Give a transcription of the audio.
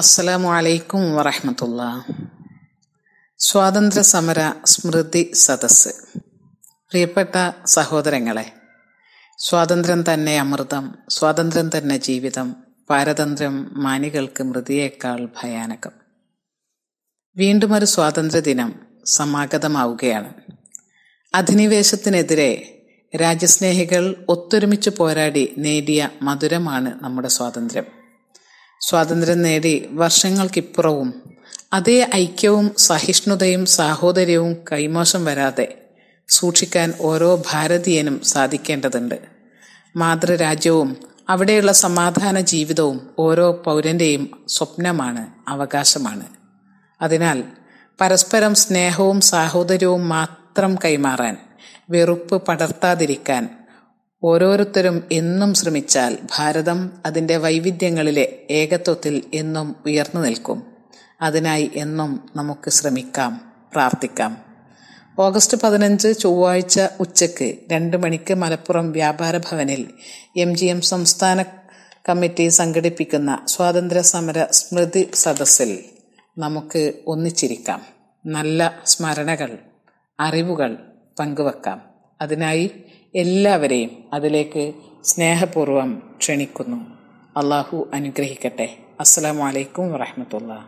അസ്സലാമു അലൈക്കും വറഹമത്തുള്ള സ്വാതന്ത്ര്യ സമര സ്മൃതി സദസ് പ്രിയപ്പെട്ട സഹോദരങ്ങളെ സ്വാതന്ത്ര്യം തന്നെ അമൃതം സ്വാതന്ത്ര്യം തന്നെ ജീവിതം പാരതന്ത്ര്യം മാനികൾക്ക് മൃതിയേക്കാൾ ഭയാനകം വീണ്ടും ഒരു സ്വാതന്ത്ര്യ ദിനം സമാഗതമാവുകയാണ് അധിനിവേശത്തിനെതിരെ രാജ്യസ്നേഹികൾ ഒത്തൊരുമിച്ച് പോരാടി നേടിയ മധുരമാണ് നമ്മുടെ സ്വാതന്ത്ര്യം സ്വാതന്ത്ര്യം നേടി വർഷങ്ങൾക്കിപ്പുറവും അതേ ഐക്യവും സഹിഷ്ണുതയും സാഹോദര്യവും കൈമോശം വരാതെ സൂക്ഷിക്കാൻ ഓരോ ഭാരതീയനും സാധിക്കേണ്ടതുണ്ട് മാതൃരാജ്യവും അവിടെയുള്ള സമാധാന ജീവിതവും ഓരോ പൗരൻ്റെയും സ്വപ്നമാണ് അവകാശമാണ് അതിനാൽ പരസ്പരം സ്നേഹവും സാഹോദര്യവും മാത്രം കൈമാറാൻ വെറുപ്പ് പടർത്താതിരിക്കാൻ ഓരോരുത്തരും എന്നും ശ്രമിച്ചാൽ ഭാരതം അതിൻ്റെ വൈവിധ്യങ്ങളിലെ ഏകത്വത്തിൽ എന്നും ഉയർന്നു നിൽക്കും അതിനായി എന്നും നമുക്ക് ശ്രമിക്കാം പ്രാർത്ഥിക്കാം ഓഗസ്റ്റ് പതിനഞ്ച് ചൊവ്വാഴ്ച ഉച്ചയ്ക്ക് രണ്ട് മണിക്ക് മലപ്പുറം വ്യാപാര ഭവനിൽ എം ജി എം സംസ്ഥാന കമ്മിറ്റി സംഘടിപ്പിക്കുന്ന സ്വാതന്ത്ര്യ സമര സ്മൃതി സദസ്സിൽ നമുക്ക് ഒന്നിച്ചിരിക്കാം നല്ല സ്മരണകൾ അറിവുകൾ പങ്കുവെക്കാം അതിനായി എല്ലാവരെയും അതിലേക്ക് സ്നേഹപൂർവം ക്ഷണിക്കുന്നു അള്ളാഹു അനുഗ്രഹിക്കട്ടെ അസ്സാം വലൈക്കും വാഹമത്തുള്ള